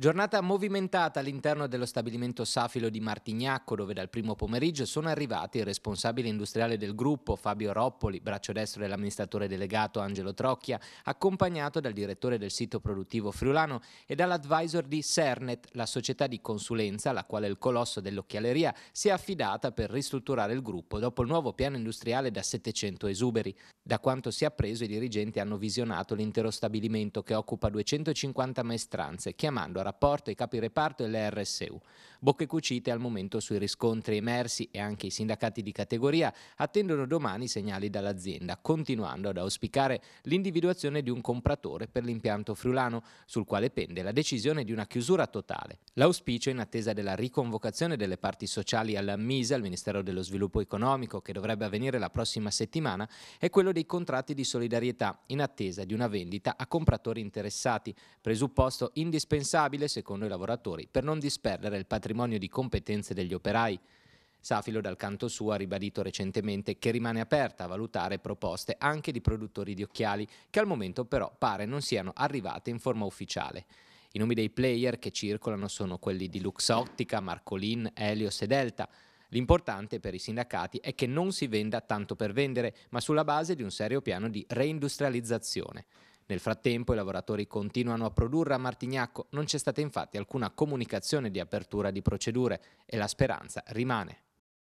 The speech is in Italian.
Giornata movimentata all'interno dello stabilimento Safilo di Martignacco, dove dal primo pomeriggio sono arrivati il responsabile industriale del gruppo Fabio Roppoli, braccio destro dell'amministratore delegato Angelo Trocchia, accompagnato dal direttore del sito produttivo friulano e dall'advisor di Cernet, la società di consulenza alla quale il colosso dell'occhialeria si è affidata per ristrutturare il gruppo dopo il nuovo piano industriale da 700 esuberi. Da quanto si è appreso i dirigenti hanno visionato l'intero stabilimento che occupa 250 maestranze, chiamando a rapporto ai capi reparto e alle RSU. Bocche cucite al momento sui riscontri emersi e anche i sindacati di categoria attendono domani segnali dall'azienda, continuando ad auspicare l'individuazione di un compratore per l'impianto friulano, sul quale pende la decisione di una chiusura totale. L'auspicio, in attesa della riconvocazione delle parti sociali alla MISE, al Ministero dello Sviluppo Economico, che dovrebbe avvenire la prossima settimana, è quello dei contratti di solidarietà, in attesa di una vendita a compratori interessati, presupposto indispensabile possibile secondo i lavoratori, per non disperdere il patrimonio di competenze degli operai. Safilo dal canto suo ha ribadito recentemente che rimane aperta a valutare proposte anche di produttori di occhiali, che al momento però pare non siano arrivate in forma ufficiale. I nomi dei player che circolano sono quelli di Luxottica, Marcolin, Helios e Delta. L'importante per i sindacati è che non si venda tanto per vendere, ma sulla base di un serio piano di reindustrializzazione. Nel frattempo i lavoratori continuano a produrre a Martignacco, non c'è stata infatti alcuna comunicazione di apertura di procedure e la speranza rimane.